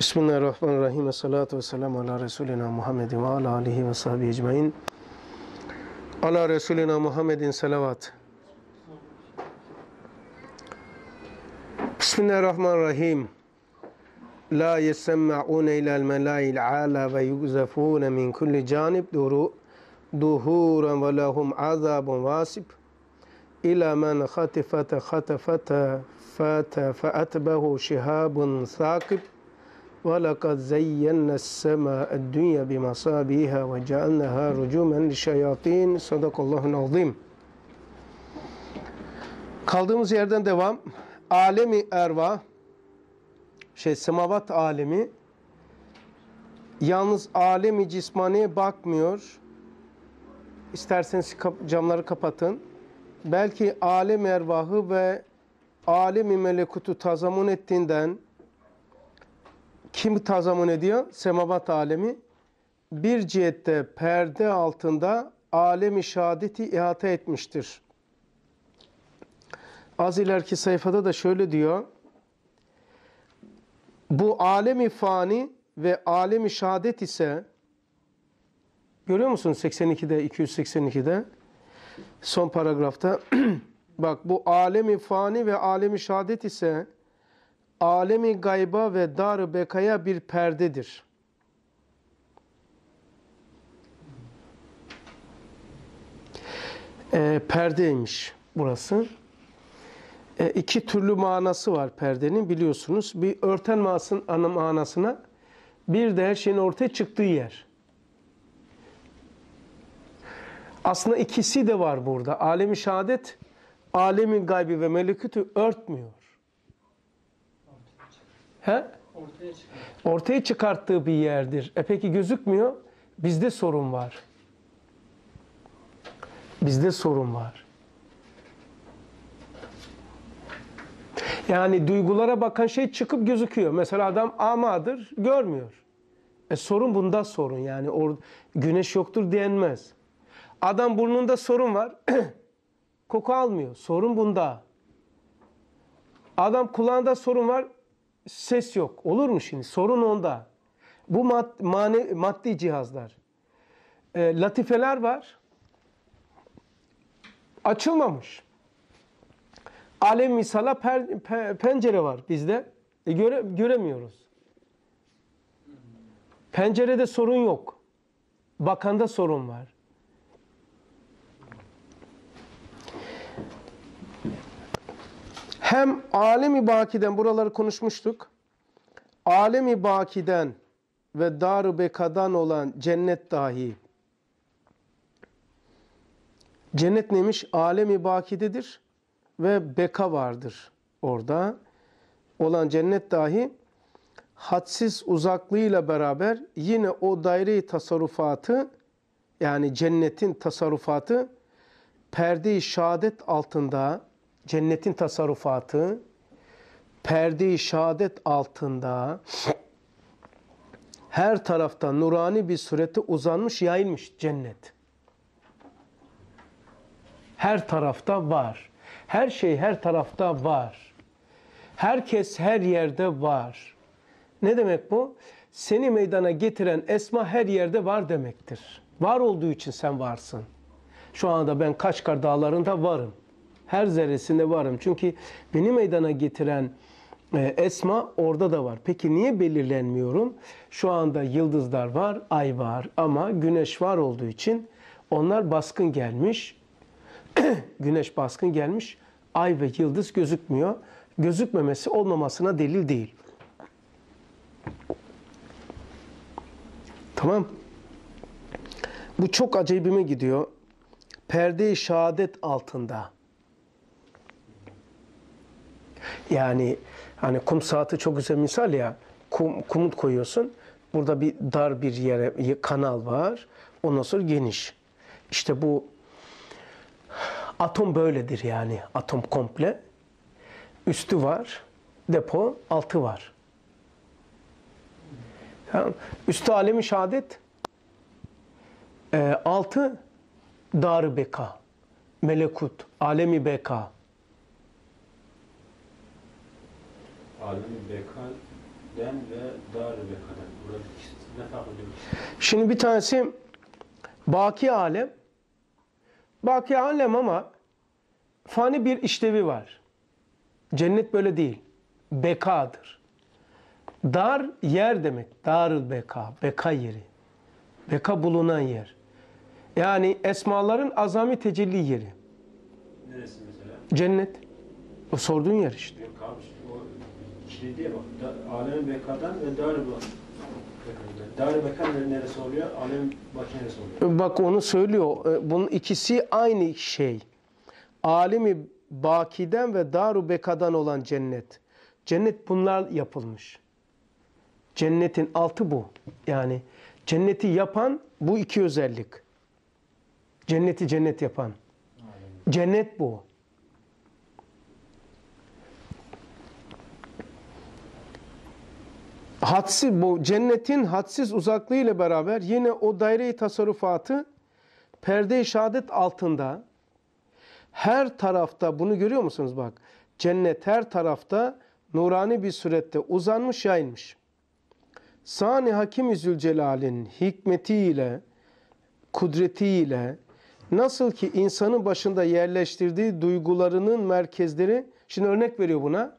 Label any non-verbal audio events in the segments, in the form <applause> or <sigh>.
بسم الله الرحمن الرحيم والصلاة والسلام على رسولنا محمد وعلى آله وصحبه أجمعين على رسولنا محمد صلوات بسم الله الرحمن الرحيم لا يسمعون إلى الملاء العالى ويقذفون من كل جانب دهورا ولهم عذاب واسب إلى من خطفت خطفت فات فأتبه شهاب ثاقب وَلَقَدْ زَيَّنَّا السَّمَاءَ الدُّنْيَا بِمَصَابِيهَا وَجَعَلْنَهَا رُجُومًا لِشَيَاطِينَ Sadakallahu azim. Kaldığımız yerden devam. Alemi erva, şey semavat alemi, yalnız alemi cismaniye bakmıyor. İsterseniz camları kapatın. Belki alem ervahı ve alemi melekutu tazamun ettiğinden, kim tazamın ediyor? Semavat alemi. Bir cihette perde altında alemi şehadeti ihata etmiştir. Az ileriki sayfada da şöyle diyor. Bu alemi fani ve alemi şehadet ise görüyor musun 82'de 282'de son paragrafta <clears throat> bak bu alemi fani ve alemi şehadet ise alemi gayba ve dar bekaya bir perdedir. E, perdeymiş burası. E, iki türlü manası var perdenin biliyorsunuz. Bir örten manasının ana manasına bir de her şeyin ortaya çıktığı yer. Aslında ikisi de var burada. Alemi şehadet, alemin gaybi ve melekütü örtmüyor. He? Ortaya, çıkarttığı bir yerdir. E peki gözükmüyor. Bizde sorun var. Bizde sorun var. Yani duygulara bakan şey çıkıp gözüküyor. Mesela adam amadır, görmüyor. E sorun bunda sorun yani or güneş yoktur denmez. Adam burnunda sorun var. <clears throat> Koku almıyor. Sorun bunda. Adam kulağında sorun var ses yok. Olur mu şimdi? Sorun onda. Bu mad mane maddi cihazlar. E, latifeler var. Açılmamış. Alem misala per, pe, pencere var bizde. E, göre, göremiyoruz. Pencerede sorun yok. Bakanda sorun var. Hem alemi bakiden buraları konuşmuştuk. Alemi bakiden ve dar bekadan olan cennet dahi. Cennet neymiş? Alemi bakidedir ve beka vardır orada. Olan cennet dahi hadsiz uzaklığıyla beraber yine o daire tasarrufatı yani cennetin tasarrufatı perde-i şehadet altında cennetin tasarrufatı perde-i şehadet altında her tarafta nurani bir sureti uzanmış, yayılmış cennet. Her tarafta var. Her şey her tarafta var. Herkes her yerde var. Ne demek bu? Seni meydana getiren esma her yerde var demektir. Var olduğu için sen varsın. Şu anda ben Kaçkar Dağları'nda varım her zerresinde varım. Çünkü beni meydana getiren e, esma orada da var. Peki niye belirlenmiyorum? Şu anda yıldızlar var, ay var ama güneş var olduğu için onlar baskın gelmiş. <clears throat> güneş baskın gelmiş. Ay ve yıldız gözükmüyor. Gözükmemesi olmamasına delil değil. Tamam. Bu çok acayibime gidiyor. Perde-i şehadet altında. Yani hani kum saati çok güzel misal ya. Kum, kumut koyuyorsun. Burada bir dar bir yere kanal var. Ondan sonra geniş. İşte bu atom böyledir yani. Atom komple. Üstü var, depo, altı var. Tamam. Üstü alemi şehadet, e, altı dar beka, melekut, alemi beka. Alim Bekal'den ve Dar Bekal'den. Burada ne fark ediyor? Şimdi bir tanesi baki alem. Baki alem ama fani bir işlevi var. Cennet böyle değil. Bekadır. Dar yer demek. Darül beka. Beka yeri. Beka bulunan yer. Yani esmaların azami tecelli yeri. Neresi mesela? Cennet. O sorduğun yer işte. Yok abi şey diye bak, alem bekadan ve dar Dar bekan neresi oluyor? Alem bak neresi oluyor? Bak onu söylüyor. E, bunun ikisi aynı şey. alimi bakiden ve daru bekadan olan cennet. Cennet bunlar yapılmış. Cennetin altı bu. Yani cenneti yapan bu iki özellik. Cenneti cennet yapan. Cennet bu. hadsi bu cennetin hadsiz uzaklığı ile beraber yine o daire-i tasarrufatı perde-i şehadet altında her tarafta bunu görüyor musunuz bak cennet her tarafta nurani bir surette uzanmış yayılmış. Sani Hakim-i Zülcelal'in hikmetiyle, kudretiyle nasıl ki insanın başında yerleştirdiği duygularının merkezleri, şimdi örnek veriyor buna,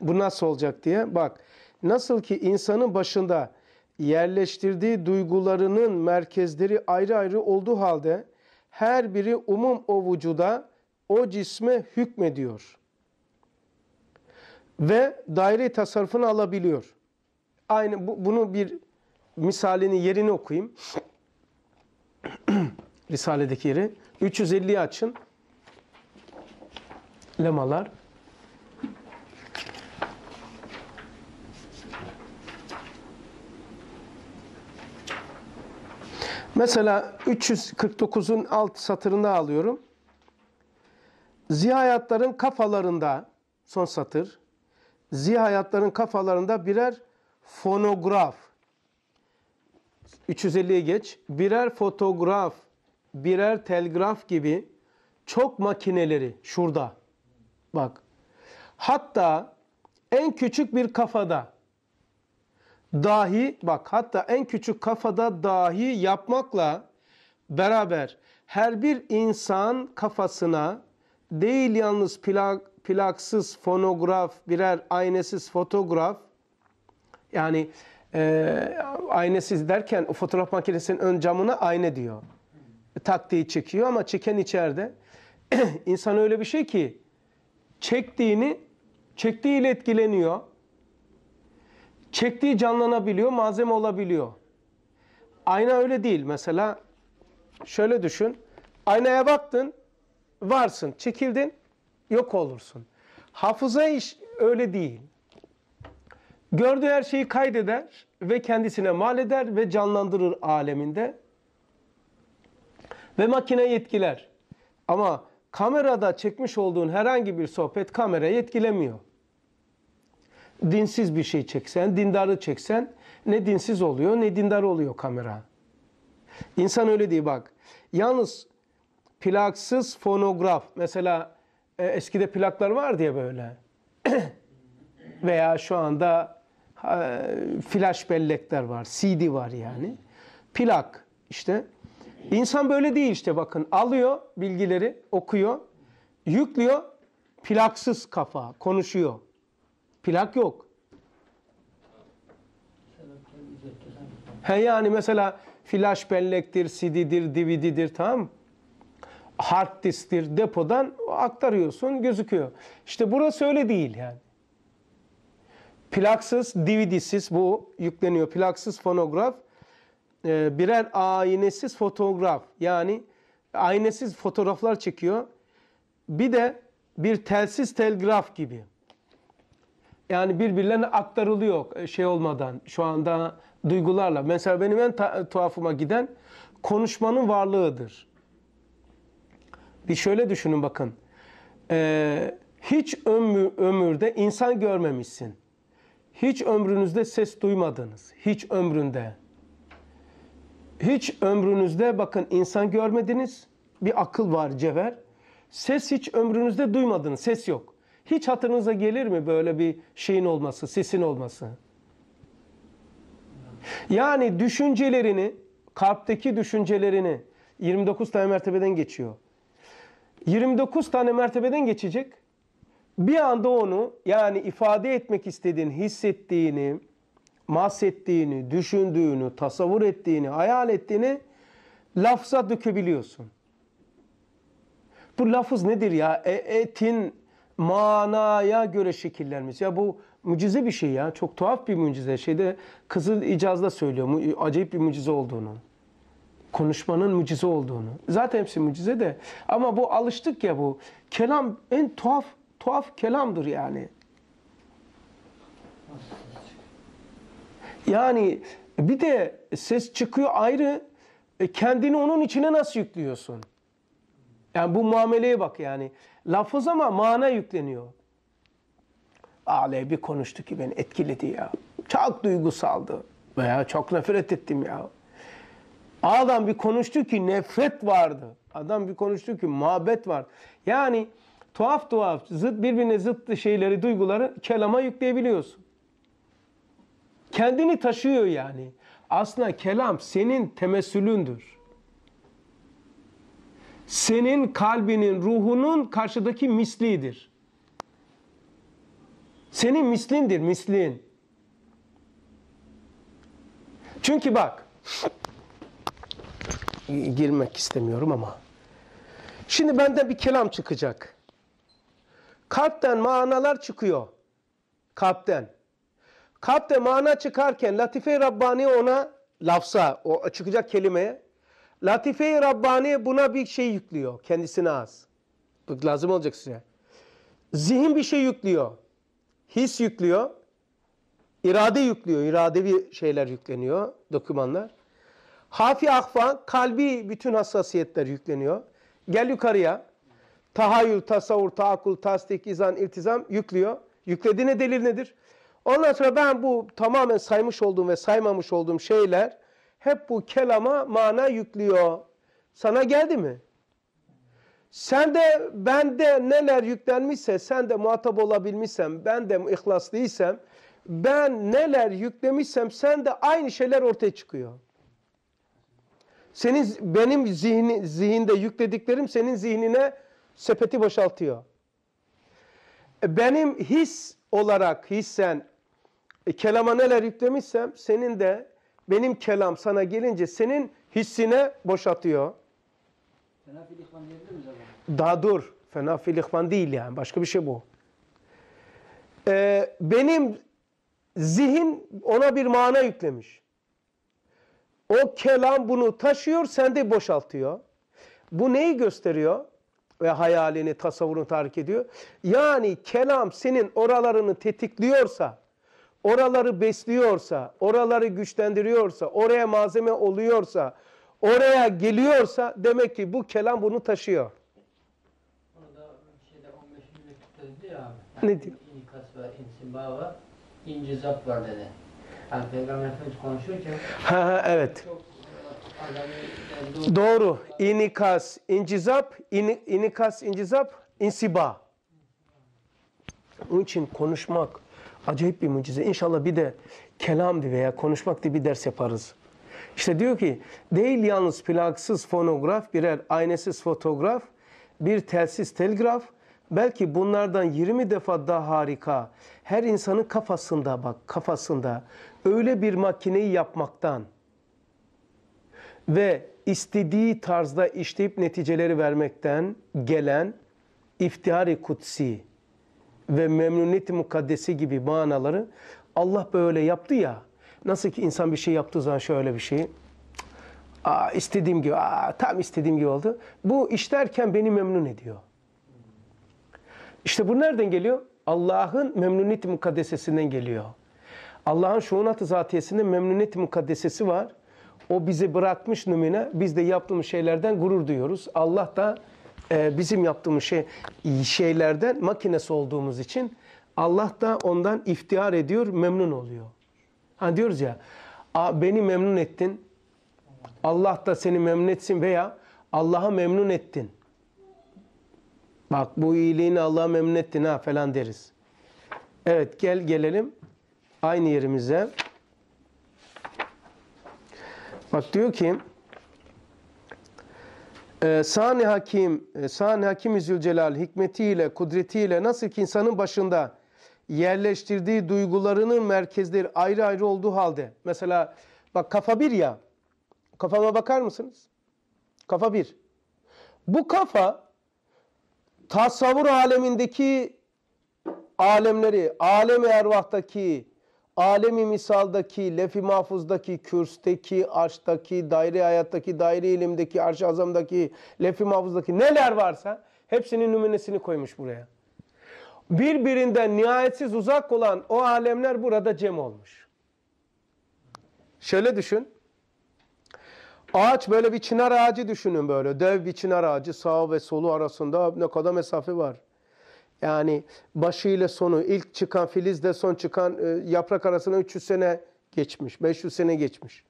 bu nasıl olacak diye. Bak Nasıl ki insanın başında yerleştirdiği duygularının merkezleri ayrı ayrı olduğu halde her biri umum o vücuda, o cisme hükmediyor. Ve daire tasarrufunu alabiliyor. Aynı bu, bunu bir misalini yerini okuyayım. <clears throat> Risaledeki yeri. 350'yi açın. Lemalar. Mesela 349'un alt satırını alıyorum. Zihayatların kafalarında, son satır, zihayatların kafalarında birer fonograf, 350'ye geç, birer fotoğraf, birer telgraf gibi çok makineleri şurada, bak, hatta en küçük bir kafada, dahi bak hatta en küçük kafada dahi yapmakla beraber her bir insan kafasına değil yalnız plak, plaksız fonograf, birer aynesiz fotoğraf yani e, aynasız derken o fotoğraf makinesinin ön camına ayna diyor. Taktiği çekiyor ama çeken içeride. <clears throat> insan öyle bir şey ki çektiğini çektiğiyle etkileniyor Çektiği canlanabiliyor, malzeme olabiliyor. Ayna öyle değil mesela. Şöyle düşün. Aynaya baktın, varsın. Çekildin, yok olursun. Hafıza iş öyle değil. Gördüğü her şeyi kaydeder ve kendisine mal eder ve canlandırır aleminde. Ve makine yetkiler. Ama kamerada çekmiş olduğun herhangi bir sohbet kamera yetkilemiyor dinsiz bir şey çeksen, dindarı çeksen ne dinsiz oluyor ne dindar oluyor kamera. İnsan öyle değil bak. Yalnız plaksız fonograf mesela e, eskide plaklar var diye böyle <clears throat> veya şu anda e, flash bellekler var, CD var yani. Plak işte. İnsan böyle değil işte bakın. Alıyor bilgileri, okuyor, yüklüyor, plaksız kafa konuşuyor. Plak yok. He yani mesela flash bellektir, CD'dir, DVD'dir tamam Hard disktir, depodan aktarıyorsun, gözüküyor. İşte burası öyle değil yani. Plaksız, DVD'siz bu yükleniyor. Plaksız fonograf, e, birer aynesiz fotoğraf. Yani aynesiz fotoğraflar çekiyor. Bir de bir telsiz telgraf gibi yani birbirlerine aktarılıyor e, şey olmadan şu anda duygularla. Mesela benim en tuhafıma giden konuşmanın varlığıdır. Bir şöyle düşünün bakın. Ee, hiç ömür, ömürde insan görmemişsin. Hiç ömrünüzde ses duymadınız. Hiç ömründe. Hiç ömrünüzde bakın insan görmediniz. Bir akıl var cever, Ses hiç ömrünüzde duymadınız. Ses yok. Hiç hatırınıza gelir mi böyle bir şeyin olması, sesin olması? Yani düşüncelerini, kalpteki düşüncelerini 29 tane mertebeden geçiyor. 29 tane mertebeden geçecek. Bir anda onu yani ifade etmek istediğin, hissettiğini, mahsettiğini, düşündüğünü, tasavvur ettiğini, hayal ettiğini lafza dökebiliyorsun. Bu lafız nedir ya? E, etin manaya göre şekillenmesi. Ya bu mucize bir şey ya. Çok tuhaf bir mucize. Şeyde Kızıl icazla söylüyor. Acayip bir mucize olduğunu. Konuşmanın mucize olduğunu. Zaten hepsi mucize de. Ama bu alıştık ya bu. Kelam en tuhaf tuhaf kelamdır yani. Yani bir de ses çıkıyor ayrı. E, kendini onun içine nasıl yüklüyorsun? Yani bu muameleye bak yani. Lafız ama mana yükleniyor. Ağlaya bir konuştu ki beni etkiledi ya. Çok duygusaldı. Veya çok nefret ettim ya. Adam bir konuştu ki nefret vardı. Adam bir konuştu ki muhabbet var. Yani tuhaf tuhaf zıt birbirine zıt şeyleri, duyguları kelama yükleyebiliyorsun. Kendini taşıyor yani. Aslında kelam senin temessülündür senin kalbinin, ruhunun karşıdaki mislidir. Senin mislindir, mislin. Çünkü bak, girmek istemiyorum ama. Şimdi benden bir kelam çıkacak. Kalpten manalar çıkıyor. Kalpten. Kalpte mana çıkarken Latife-i Rabbani ona lafza, o çıkacak kelimeye Latife-i Rabbani buna bir şey yüklüyor. Kendisine az. Bu lazım olacak size. Zihin bir şey yüklüyor. His yüklüyor. İrade yüklüyor. İradevi şeyler yükleniyor. Dokümanlar. Hafi akfa, kalbi bütün hassasiyetler yükleniyor. Gel yukarıya. Tahayyül, tasavvur, taakul, tasdik, izan, iltizam yüklüyor. Yüklediğine delil nedir? Ondan sonra ben bu tamamen saymış olduğum ve saymamış olduğum şeyler hep bu kelama mana yüklüyor. Sana geldi mi? Sen de bende neler yüklenmişse, sen de muhatap olabilmişsem, ben de ihlaslıyysam, ben neler yüklemişsem sen de aynı şeyler ortaya çıkıyor. Senin benim zihni, zihinde yüklediklerim senin zihnine sepeti boşaltıyor. Benim his olarak hissen e, kelama neler yüklemişsem senin de benim kelam sana gelince senin hissine boşatıyor. Fena fil ihvan diyebilir miyiz acaba? Daha dur. Fena fil ihvan değil yani. Başka bir şey bu. Ee, benim zihin ona bir mana yüklemiş. O kelam bunu taşıyor, sen boşaltıyor. Bu neyi gösteriyor? Ve hayalini, tasavvurunu tahrik ediyor. Yani kelam senin oralarını tetikliyorsa, oraları besliyorsa, oraları güçlendiriyorsa, oraya malzeme oluyorsa, oraya geliyorsa demek ki bu kelam bunu taşıyor. ne diyor? İnkas var, incizap var dedi. Yani Peygamber Efendimiz konuşurken ha, ha, evet. E, doğru. doğru. İnikas, incizap, in, inikas, incizap, insiba. Onun için konuşmak, Acayip bir mucize. İnşallah bir de kelam diye veya konuşmak diye bir ders yaparız. İşte diyor ki değil yalnız plaksız fonograf birer aynesiz fotoğraf bir telsiz telgraf belki bunlardan 20 defa daha harika her insanın kafasında bak kafasında öyle bir makineyi yapmaktan ve istediği tarzda işleyip neticeleri vermekten gelen iftihari kutsi ve memnuniyet-i mukaddesi gibi manaları Allah böyle yaptı ya. Nasıl ki insan bir şey yaptığı zaman şöyle bir şey. Aa, istediğim gibi, aa, tam istediğim gibi oldu. Bu işlerken beni memnun ediyor. işte bu nereden geliyor? Allah'ın memnuniyet-i mukaddesesinden geliyor. Allah'ın şuunat-ı zatiyesinde memnuniyet-i mukaddesesi var. O bizi bırakmış numune. Biz de yaptığımız şeylerden gurur duyuyoruz. Allah da ee, bizim yaptığımız şey şeylerden makinesi olduğumuz için Allah da ondan iftihar ediyor, memnun oluyor. Hani diyoruz ya, beni memnun ettin, Allah da seni memnun etsin veya Allah'a memnun ettin. Bak bu iyiliğini Allah'a memnun ettin ha falan deriz. Evet gel gelelim aynı yerimize. Bak diyor ki ee, Sani Hakim, e, Sani Hakim Zülcelal hikmetiyle, kudretiyle nasıl ki insanın başında yerleştirdiği duygularının merkezleri ayrı ayrı olduğu halde. Mesela bak kafa bir ya. Kafama bakar mısınız? Kafa bir. Bu kafa tasavvur alemindeki alemleri, alemi ervahtaki alemi misaldaki, lefi mahfuzdaki, kürsteki, arştaki, daire hayattaki, daire ilimdeki, arş azamdaki, lefi mahfuzdaki neler varsa hepsinin nümunesini koymuş buraya. Birbirinden nihayetsiz uzak olan o alemler burada cem olmuş. Şöyle düşün. Ağaç böyle bir çınar ağacı düşünün böyle. Dev bir çınar ağacı sağ ve solu arasında ne kadar mesafe var. Yani başı ile sonu, ilk çıkan filizle son çıkan e, yaprak arasında 300 sene geçmiş, 500 sene geçmiş.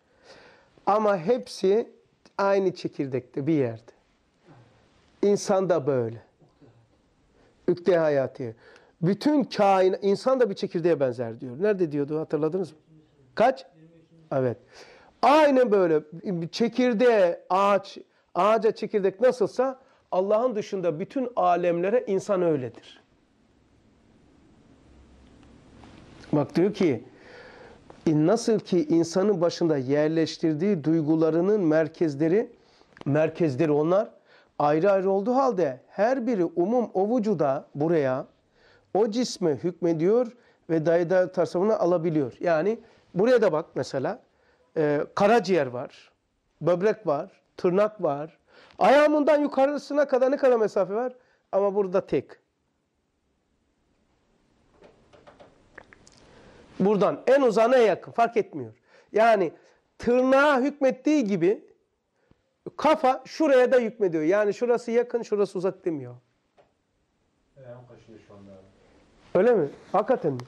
Ama hepsi aynı çekirdekte bir yerde. İnsan da böyle. ükte hayatı. Bütün kain, insan da bir çekirdeğe benzer diyor. Nerede diyordu hatırladınız mı? Kaç? Evet. Aynı böyle. Çekirdeğe, ağaç, ağaca çekirdek nasılsa Allah'ın dışında bütün alemlere insan öyledir. Bak diyor ki nasıl ki insanın başında yerleştirdiği duygularının merkezleri merkezleri onlar ayrı ayrı olduğu halde her biri umum o vücuda buraya o cisme hükmediyor ve dayıda tasavvuna alabiliyor. Yani buraya da bak mesela e, karaciğer var, böbrek var, tırnak var. Ayağımından yukarısına kadar ne kadar mesafe var? Ama burada tek. Buradan en uzağına yakın fark etmiyor. Yani tırnağa hükmettiği gibi kafa şuraya da hükmediyor. Yani şurası yakın şurası uzak demiyor. Ayağım kaşındı şu anda. Öyle mi? Hakikaten mi?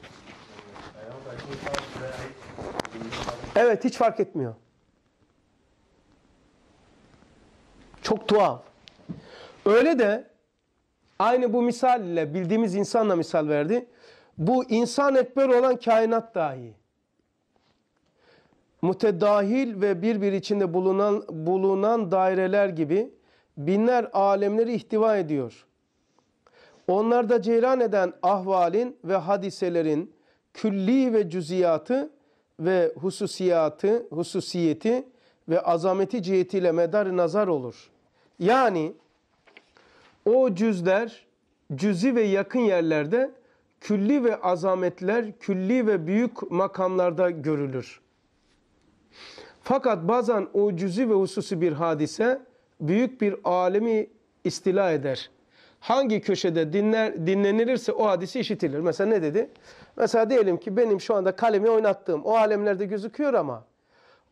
Evet hiç fark etmiyor. Çok tuhaf. Öyle de aynı bu misalle bildiğimiz insanla misal verdi. Bu insan ekber olan kainat dahi. Mütedahil ve birbir içinde bulunan, bulunan daireler gibi binler alemleri ihtiva ediyor. Onlarda ceyran eden ahvalin ve hadiselerin külli ve cüziyatı ve hususiyatı, hususiyeti ve azameti cihetiyle medar nazar olur. Yani o cüzler cüzi ve yakın yerlerde külli ve azametler, külli ve büyük makamlarda görülür. Fakat bazen o cüzi ve hususi bir hadise büyük bir alemi istila eder. Hangi köşede dinler dinlenilirse o hadisi işitilir. Mesela ne dedi? Mesela diyelim ki benim şu anda kalemi oynattığım o alemlerde gözüküyor ama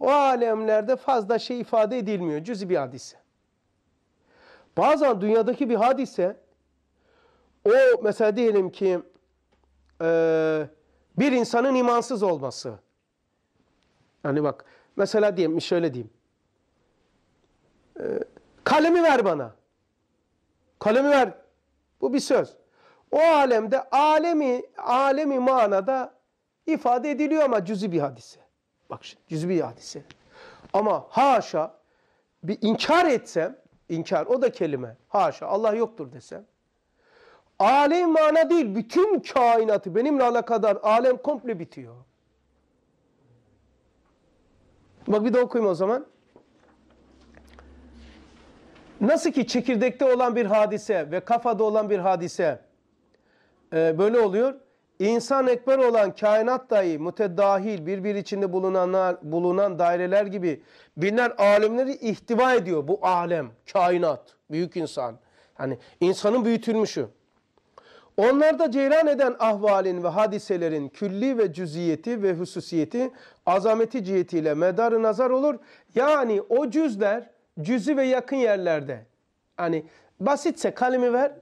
o alemlerde fazla şey ifade edilmiyor. Cüzi bir hadise. Bazen dünyadaki bir hadise o mesela diyelim ki e, bir insanın imansız olması. Yani bak mesela diyeyim şöyle diyeyim. E, kalemi ver bana. Kalemi ver. Bu bir söz. O alemde alemi alemi manada ifade ediliyor ama cüzi bir hadise. Bak şimdi cüzi bir hadise. Ama haşa bir inkar etsem, inkar o da kelime. Haşa Allah yoktur desem. Alem mana değil, bütün kainatı benimle alakadar alem komple bitiyor. Bak bir de okuyayım o zaman. Nasıl ki çekirdekte olan bir hadise ve kafada olan bir hadise e, böyle oluyor. İnsan ekber olan kainat dahi mütedahil birbir içinde bulunanlar, bulunan daireler gibi binler alemleri ihtiva ediyor bu alem, kainat, büyük insan. Hani insanın büyütülmüşü. Onlarda ceyran eden ahvalin ve hadiselerin külli ve cüziyeti ve hususiyeti azameti cihetiyle medarı nazar olur. Yani o cüzler cüzü ve yakın yerlerde. Hani basitse kalemi ver,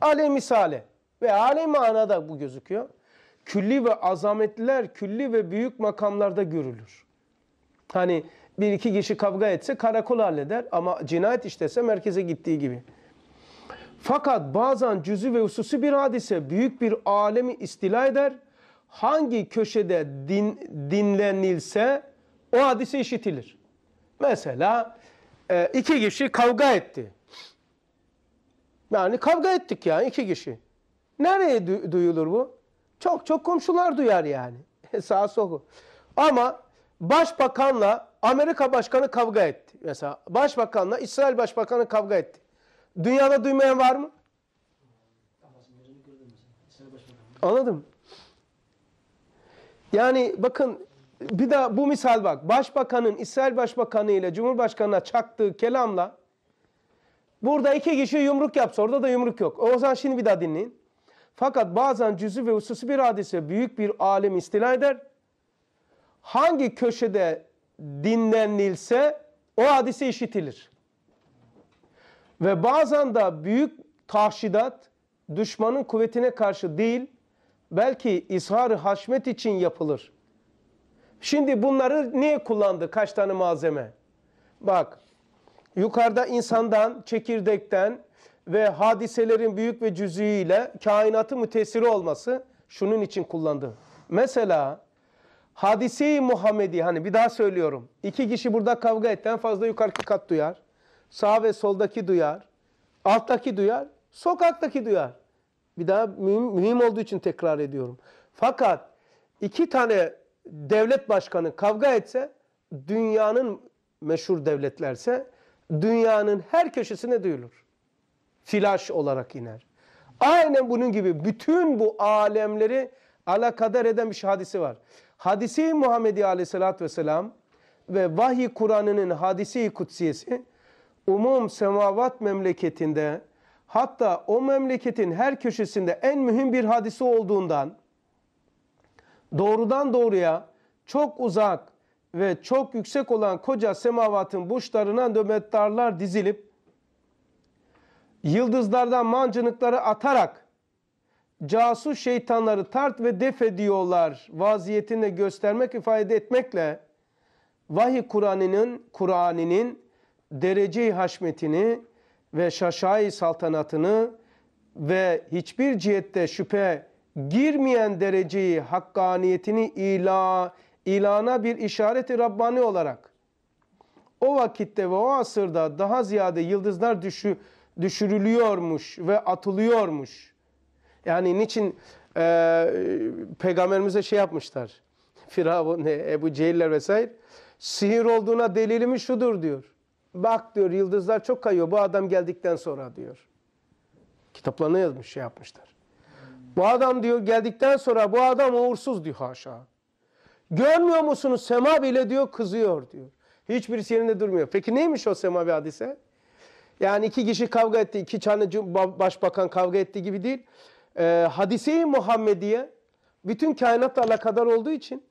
alem misale ve alem manada bu gözüküyor. Külli ve azametler külli ve büyük makamlarda görülür. Hani bir iki kişi kavga etse karakol halleder ama cinayet işlese merkeze gittiği gibi. Fakat bazen cüzü ve hususi bir hadise büyük bir alemi istila eder. Hangi köşede din, dinlenilse o hadise işitilir. Mesela e, iki kişi kavga etti. Yani kavga ettik yani iki kişi. Nereye du duyulur bu? Çok çok komşular duyar yani. <laughs> Sağ soku. Ama başbakanla Amerika başkanı kavga etti. Mesela başbakanla İsrail başbakanı kavga etti. Dünyada duymayan var mı? Anladım. Yani bakın bir de bu misal bak. Başbakanın İsrail Başbakanı ile Cumhurbaşkanı'na çaktığı kelamla burada iki kişi yumruk yapsa orada da yumruk yok. O zaman şimdi bir daha dinleyin. Fakat bazen cüzü ve hususi bir hadise büyük bir alem istila eder. Hangi köşede dinlenilse o hadise işitilir. Ve bazen de büyük tahşidat düşmanın kuvvetine karşı değil, belki ishar haşmet için yapılır. Şimdi bunları niye kullandı? Kaç tane malzeme? Bak, yukarıda insandan, çekirdekten ve hadiselerin büyük ve cüzüğüyle kainatı mütesiri olması şunun için kullandı. Mesela hadise-i Muhammedi, hani bir daha söylüyorum. iki kişi burada kavga etten fazla yukarıki kat duyar. Sağ ve soldaki duyar, alttaki duyar, sokaktaki duyar. Bir daha mühim, mühim olduğu için tekrar ediyorum. Fakat iki tane devlet başkanı kavga etse, dünyanın meşhur devletlerse, dünyanın her köşesine duyulur. Flaş olarak iner. Aynen bunun gibi bütün bu alemleri alakadar eden bir hadisi var. Hadisi Muhammedi Aleyhisselatü Vesselam ve vahiy Kur'an'ının hadisi kutsiyesi umum semavat memleketinde hatta o memleketin her köşesinde en mühim bir hadisi olduğundan doğrudan doğruya çok uzak ve çok yüksek olan koca semavatın burçlarına nöbetdarlar dizilip yıldızlardan mancınıkları atarak casus şeytanları tart ve def ediyorlar vaziyetini göstermek ifade etmekle vahiy Kur'an'ının Kur'an'ının derece-i haşmetini ve şaşai saltanatını ve hiçbir cihette şüphe girmeyen dereceyi hakkaniyetini ila ilana bir işareti Rabbani olarak o vakitte ve o asırda daha ziyade yıldızlar düşü, düşürülüyormuş ve atılıyormuş. Yani niçin e, peygamberimize şey yapmışlar. <laughs> Firavun, e, Ebu Cehiller vesaire. Sihir olduğuna delilimi şudur diyor bak diyor yıldızlar çok kayıyor bu adam geldikten sonra diyor. Kitaplarına yazmış şey yapmışlar. Bu adam diyor geldikten sonra bu adam uğursuz diyor haşa. Görmüyor musunuz sema bile diyor kızıyor diyor. Hiçbirisi yerinde durmuyor. Peki neymiş o semavi hadise? Yani iki kişi kavga etti, iki tane başbakan kavga etti gibi değil. Ee, Hadise-i Muhammediye bütün kainatla alakadar olduğu için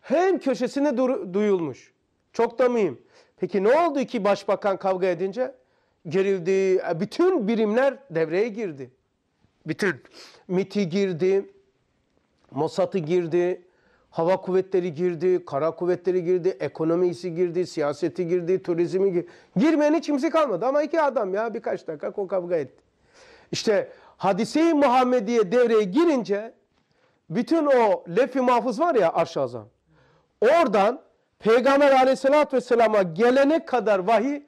hem köşesine duyulmuş. Çok da mühim. Peki ne oldu ki başbakan kavga edince? Gerildi. Bütün birimler devreye girdi. Bütün. MIT'i girdi. Mossad'ı girdi. Hava kuvvetleri girdi, kara kuvvetleri girdi, ekonomisi girdi, siyaseti girdi, turizmi girdi. Girmeyen kimse kalmadı ama iki adam ya birkaç dakika o kavga etti. İşte hadise-i Muhammediye devreye girince bütün o lef-i mahfuz var ya aşağıdan. Oradan Peygamber aleyhissalatü vesselama gelene kadar vahiy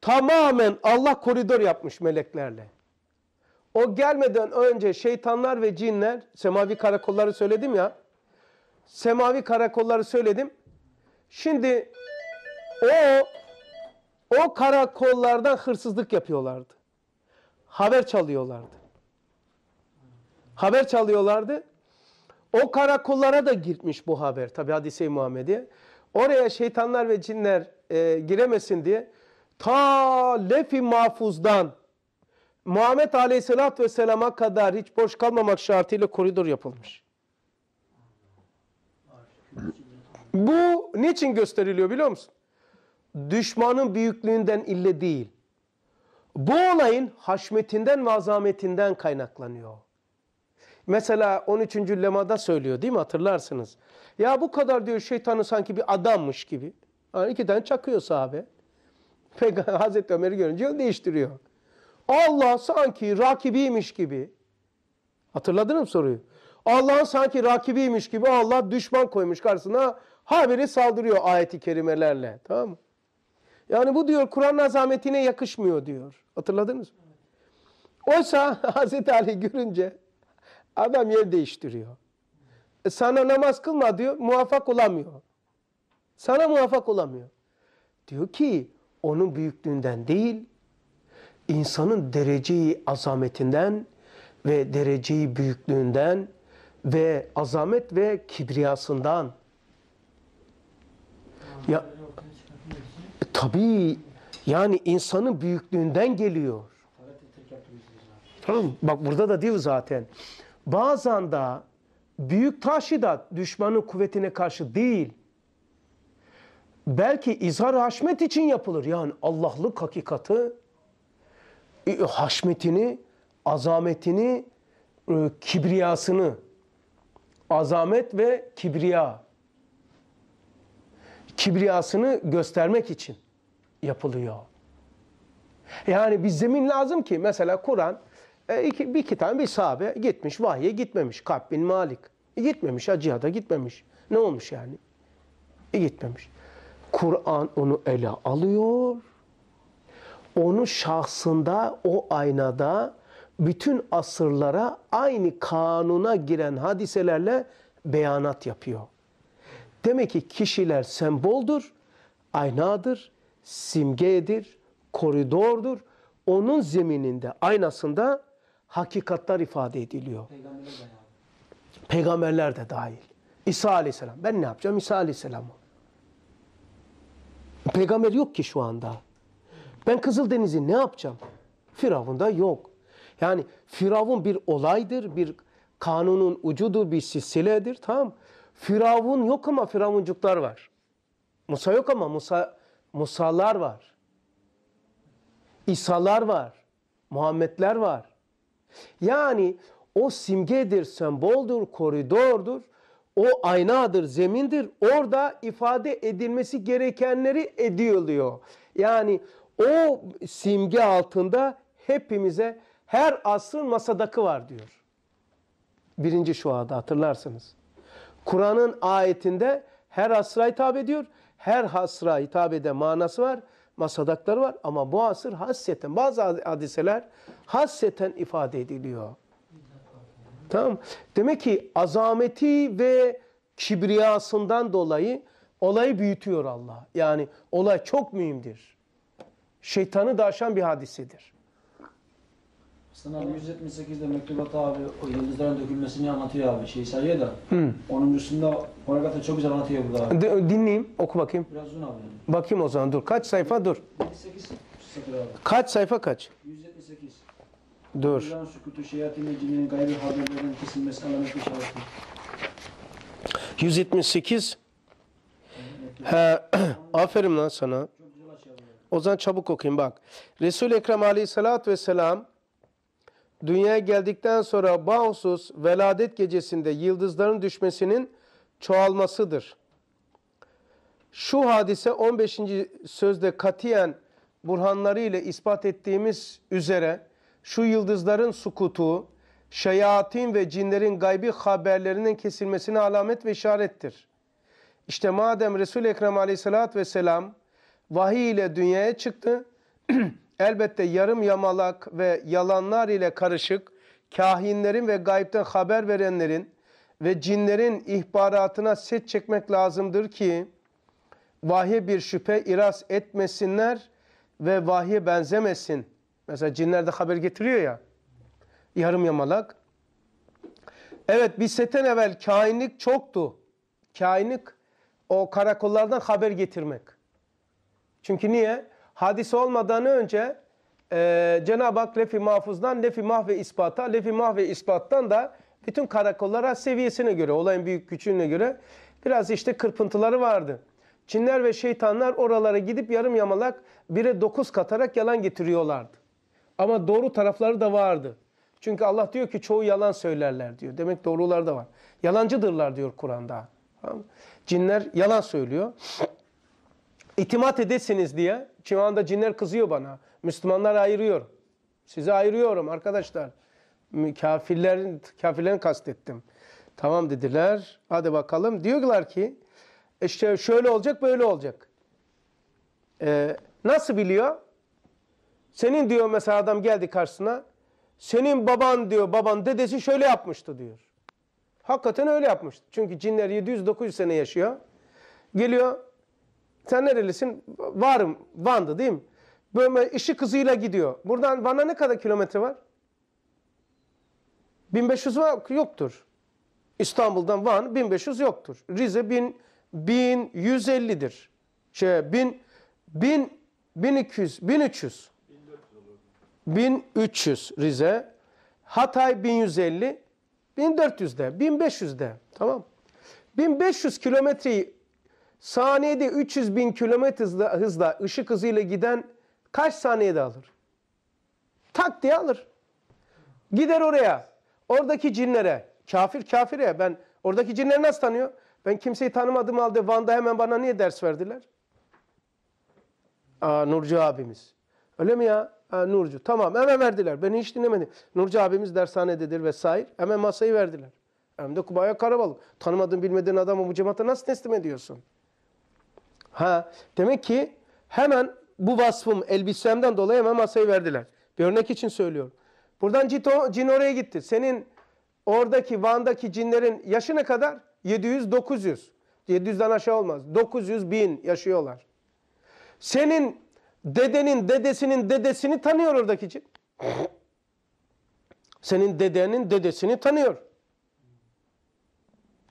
tamamen Allah koridor yapmış meleklerle. O gelmeden önce şeytanlar ve cinler, semavi karakolları söyledim ya, semavi karakolları söyledim. Şimdi o o karakollardan hırsızlık yapıyorlardı. Haber çalıyorlardı. Haber çalıyorlardı. O karakollara da gitmiş bu haber. Tabi hadise-i Muhammediye. Oraya şeytanlar ve cinler e, giremesin diye ta lefi mahfuzdan Muhammed Aleyhisselatü Vesselam'a kadar hiç boş kalmamak şartıyla koridor yapılmış. Bu niçin gösteriliyor biliyor musun? Düşmanın büyüklüğünden ille değil. Bu olayın haşmetinden ve azametinden kaynaklanıyor. Mesela 13. Lema'da söylüyor değil mi hatırlarsınız. Ya bu kadar diyor şeytanı sanki bir adammış gibi. Yani iki tane çakıyor sahabe. <laughs> Peygamber Hazreti Ömer'i görünce yol değiştiriyor. Allah sanki rakibiymiş gibi. Hatırladın mı soruyu? Allah sanki rakibiymiş gibi Allah düşman koymuş karşısına haberi saldırıyor ayeti kerimelerle. Tamam mı? Yani bu diyor Kur'an azametine yakışmıyor diyor. Hatırladınız mı? Oysa <laughs> Hazreti Ali görünce Adam yer değiştiriyor. E sana namaz kılma diyor, muvaffak olamıyor. Sana muvaffak olamıyor. Diyor ki onun büyüklüğünden değil, insanın dereceyi azametinden ve dereceyi büyüklüğünden ve azamet ve kibriyasından. Ya, e, tabii yani insanın büyüklüğünden geliyor. Tamam Bak burada da diyor zaten bazen de büyük taşidat düşmanın kuvvetine karşı değil, belki izhar haşmet için yapılır. Yani Allah'lık hakikati, e, haşmetini, azametini, e, kibriyasını, azamet ve kibriya, kibriyasını göstermek için yapılıyor. Yani bir zemin lazım ki mesela Kur'an e, iki, bir iki tane bir sahabe gitmiş. Vahye gitmemiş. Kab bin Malik. E, gitmemiş. Ha, cihada gitmemiş. Ne olmuş yani? E, gitmemiş. Kur'an onu ele alıyor. Onu şahsında, o aynada bütün asırlara aynı kanuna giren hadiselerle beyanat yapıyor. Demek ki kişiler semboldür aynadır, simgedir, koridordur. Onun zemininde, aynasında hakikatlar ifade ediliyor. Peygamberler de dahil. İsa Aleyhisselam. Ben ne yapacağım? İsa Aleyhisselam'ı. Peygamber yok ki şu anda. Ben Kızıldeniz'i ne yapacağım? Firavun'da yok. Yani Firavun bir olaydır, bir kanunun ucudur, bir silsiledir. Tamam. Firavun yok ama Firavuncuklar var. Musa yok ama Musa Musalar var. İsalar var. Muhammedler var. Yani o simgedir, semboldur, koridordur. O aynadır, zemindir. Orada ifade edilmesi gerekenleri ediliyor. Yani o simge altında hepimize her asrın masadakı var diyor. Birinci şuada hatırlarsınız. Kur'an'ın ayetinde her asra hitap ediyor. Her asra hitap eden manası var. Masadaklar var ama bu asır hasseten bazı hadiseler hasseten ifade ediliyor. Tamam. Demek ki azameti ve kibriyasından dolayı olayı büyütüyor Allah. Yani olay çok mühimdir. Şeytanı da aşan bir hadisedir. Sınav 178'de mektubata abi o yıldızların dökülmesini anlatıyor abi şey sayıyor da. Hı. 10.sunda Horakata çok güzel anlatıyor burada abi. D- e, dinleyeyim oku bakayım. Biraz uzun abi. Bakayım o zaman dur. Kaç sayfa dur. 178 satır abi. Kaç sayfa kaç? 178. Dur. İran sükutu şeyatini cinin gayri haberlerden kesilmesi alametli şartı. 178. He, <clears throat> aferin lan sana. O zaman çabuk okuyayım bak. Resul-i Ekrem aleyhissalatü vesselam dünyaya geldikten sonra bağımsız veladet gecesinde yıldızların düşmesinin çoğalmasıdır. Şu hadise 15. sözde katiyen burhanları ile ispat ettiğimiz üzere şu yıldızların sukutu, şeyatin ve cinlerin gaybi haberlerinin kesilmesine alamet ve işarettir. İşte madem Resul-i Ekrem aleyhissalatü vesselam vahiy ile dünyaya çıktı, <clears throat> elbette yarım yamalak ve yalanlar ile karışık kahinlerin ve gaybden haber verenlerin ve cinlerin ihbaratına set çekmek lazımdır ki vahye bir şüphe iras etmesinler ve vahye benzemesin. Mesela cinler de haber getiriyor ya. Yarım yamalak. Evet bir seten evvel kainlik çoktu. Kainlik o karakollardan haber getirmek. Çünkü niye? hadis olmadan önce e, Cenab-ı Hak lefi mahfuzdan lefi mahve ispata, lefi mahve ispattan da bütün karakollara seviyesine göre, olayın büyük küçüğüne göre biraz işte kırpıntıları vardı. Cinler ve şeytanlar oralara gidip yarım yamalak bire dokuz katarak yalan getiriyorlardı. Ama doğru tarafları da vardı. Çünkü Allah diyor ki çoğu yalan söylerler diyor. Demek doğrular da var. Yalancıdırlar diyor Kur'an'da. Cinler yalan söylüyor itimat edesiniz diye. Şu anda cinler kızıyor bana. Müslümanlar ayırıyor. Sizi ayırıyorum arkadaşlar. Kafirlerin, kafirlerin kastettim. Tamam dediler. Hadi bakalım. Diyorlar ki işte şöyle olacak böyle olacak. Ee, nasıl biliyor? Senin diyor mesela adam geldi karşısına. Senin baban diyor baban dedesi şöyle yapmıştı diyor. Hakikaten öyle yapmıştı. Çünkü cinler 700-900 sene yaşıyor. Geliyor sen nerelisin? Varım. Van'da değil mi? Böyle işi kızıyla gidiyor. Buradan Van'a ne kadar kilometre var? 1500 var, yoktur. İstanbul'dan Van 1500 yoktur. Rize 1000, 1150'dir. Şey 1000, 1000, 1200, 1300. 1300 Rize. Hatay 1150. 1400'de, 1500'de. Tamam. 1500 kilometreyi saniyede 300 bin kilometre hızla, hızla ışık hızıyla giden kaç saniyede alır? Tak diye alır. Gider oraya. Oradaki cinlere. Kafir kafir ya ben oradaki cinleri nasıl tanıyor? Ben kimseyi tanımadım halde Van'da hemen bana niye ders verdiler? Aa Nurcu abimiz. Öyle mi ya? Ha, Nurcu. Tamam hemen verdiler. Beni hiç dinlemedi. Nurcu abimiz dershanededir vesaire. Hemen masayı verdiler. Hem de Kubaya Karabalık. Tanımadığın bilmediğin adamı bu cemaate nasıl teslim ediyorsun? Ha, demek ki hemen bu vasfım elbisemden dolayı hemen masayı verdiler. Bir örnek için söylüyorum. Buradan cito, cin oraya gitti. Senin oradaki Van'daki cinlerin yaşı ne kadar? 700, 900. 700'den aşağı olmaz. 900 bin yaşıyorlar. Senin dedenin dedesinin dedesini tanıyor oradaki cin. Senin dedenin dedesini tanıyor.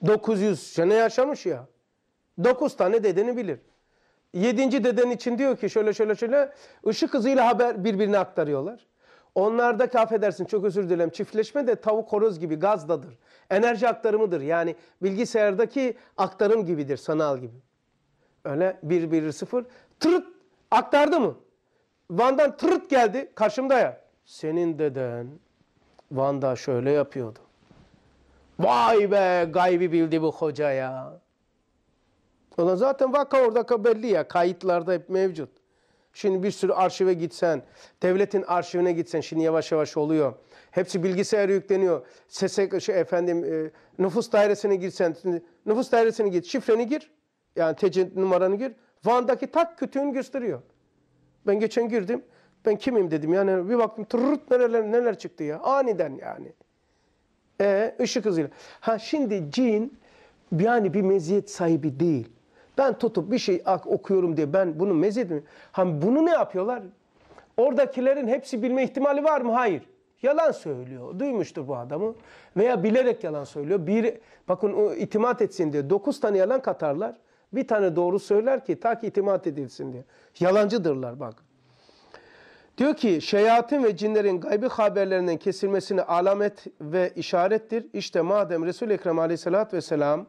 900 sene yaşamış ya. 9 tane dedeni bilir yedinci deden için diyor ki şöyle şöyle şöyle ışık hızıyla haber birbirine aktarıyorlar. Onlardaki affedersin çok özür dilerim çiftleşme de tavuk horoz gibi gazdadır. Enerji aktarımıdır yani bilgisayardaki aktarım gibidir sanal gibi. Öyle bir bir sıfır Tırt aktardı mı? Van'dan tırt geldi karşımda ya. Senin deden Van'da şöyle yapıyordu. Vay be gaybi bildi bu hoca ya. O da zaten vaka orada belli ya. Kayıtlarda hep mevcut. Şimdi bir sürü arşive gitsen, devletin arşivine gitsen şimdi yavaş yavaş oluyor. Hepsi bilgisayara yükleniyor. Sese şey efendim e, nüfus dairesine girsen, nüfus dairesine git, şifreni gir. Yani TC numaranı gir. Van'daki tak kütüğünü gösteriyor. Ben geçen girdim. Ben kimim dedim. Yani bir baktım tırırt neler, neler çıktı ya. Aniden yani. E, ışık hızıyla. Ha şimdi cin yani bir meziyet sahibi değil. Ben tutup bir şey okuyorum diye ben bunu mez mi Hani bunu ne yapıyorlar? Oradakilerin hepsi bilme ihtimali var mı? Hayır. Yalan söylüyor. Duymuştur bu adamı. Veya bilerek yalan söylüyor. Bir, bakın o itimat etsin diye. Dokuz tane yalan katarlar. Bir tane doğru söyler ki ta ki itimat edilsin diye. Yalancıdırlar bak. Diyor ki şeyatin ve cinlerin gaybi haberlerinden kesilmesini alamet ve işarettir. İşte madem Resul-i Ekrem aleyhissalatü vesselam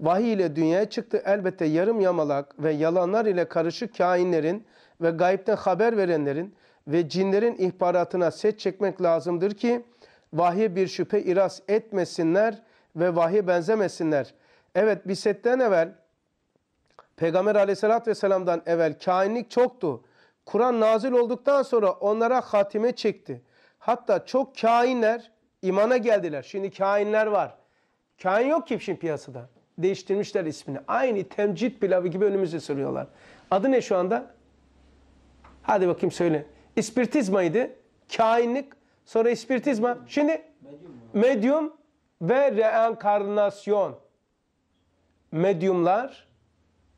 vahiy ile dünyaya çıktı. Elbette yarım yamalak ve yalanlar ile karışık kainlerin ve gayipten haber verenlerin ve cinlerin ihbaratına set çekmek lazımdır ki vahiy bir şüphe iras etmesinler ve vahiy benzemesinler. Evet bir setten evvel Peygamber aleyhissalatü vesselam'dan evvel kainlik çoktu. Kur'an nazil olduktan sonra onlara hatime çekti. Hatta çok kainler imana geldiler. Şimdi kainler var. Kain yok ki şimdi piyasada değiştirmişler ismini. Aynı temcit pilavı gibi önümüze soruyorlar. Adı ne şu anda? Hadi bakayım söyle. İspiritizmaydı. Kainlik. Sonra ispiritizma. Şimdi medyum ve reenkarnasyon. Medyumlar,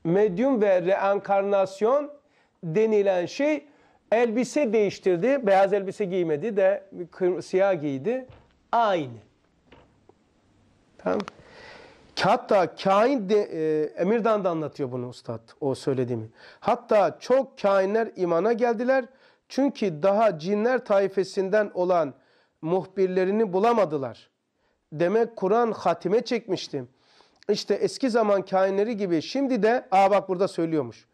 medyum ve reenkarnasyon denilen şey elbise değiştirdi. Beyaz elbise giymedi de siyah giydi. Aynı. Tamam Hatta kain de, e, Emirdan da anlatıyor bunu ustad o söylediğimi. Hatta çok kainler imana geldiler. Çünkü daha cinler taifesinden olan muhbirlerini bulamadılar. Demek Kur'an hatime çekmişti. İşte eski zaman kainleri gibi şimdi de aa bak burada söylüyormuş.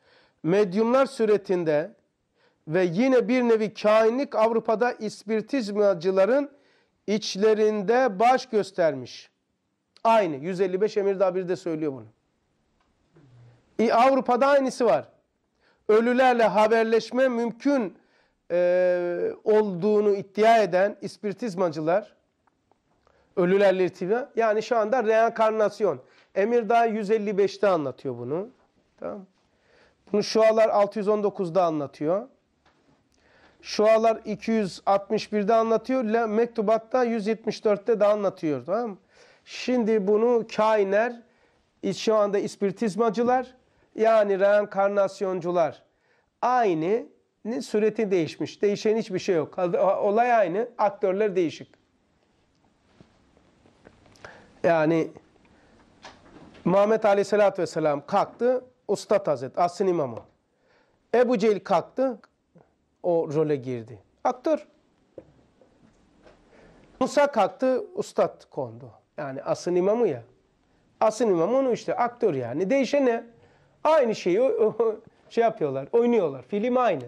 Medyumlar suretinde ve yine bir nevi kainlik Avrupa'da ispiritizmacıların içlerinde baş göstermiş. Aynı. 155 Emir Emirdağ de söylüyor bunu. E, Avrupa'da aynısı var. Ölülerle haberleşme mümkün e, olduğunu iddia eden ispiritizmacılar, ölülerle irtibat, yani şu anda reenkarnasyon. Emir Emirdağ 155'te anlatıyor bunu. Tamam bunu Şualar 619'da anlatıyor. Şualar 261'de anlatıyor. Mektubatta 174'te de anlatıyor. Tamam mı? Şimdi bunu kainer, şu anda ispiritizmacılar yani reenkarnasyoncular aynı sureti değişmiş. Değişen hiçbir şey yok. Olay aynı, aktörler değişik. Yani Muhammed Aleyhisselatü Vesselam kalktı, Ustad Hazret, Asın İmamı. Ebu Cehil kalktı, o role girdi. Aktör. Musa kalktı, Ustad kondu. Yani asıl imamı ya. Asıl imam onu işte aktör yani. Değişene aynı şeyi şey yapıyorlar, oynuyorlar. Film aynı.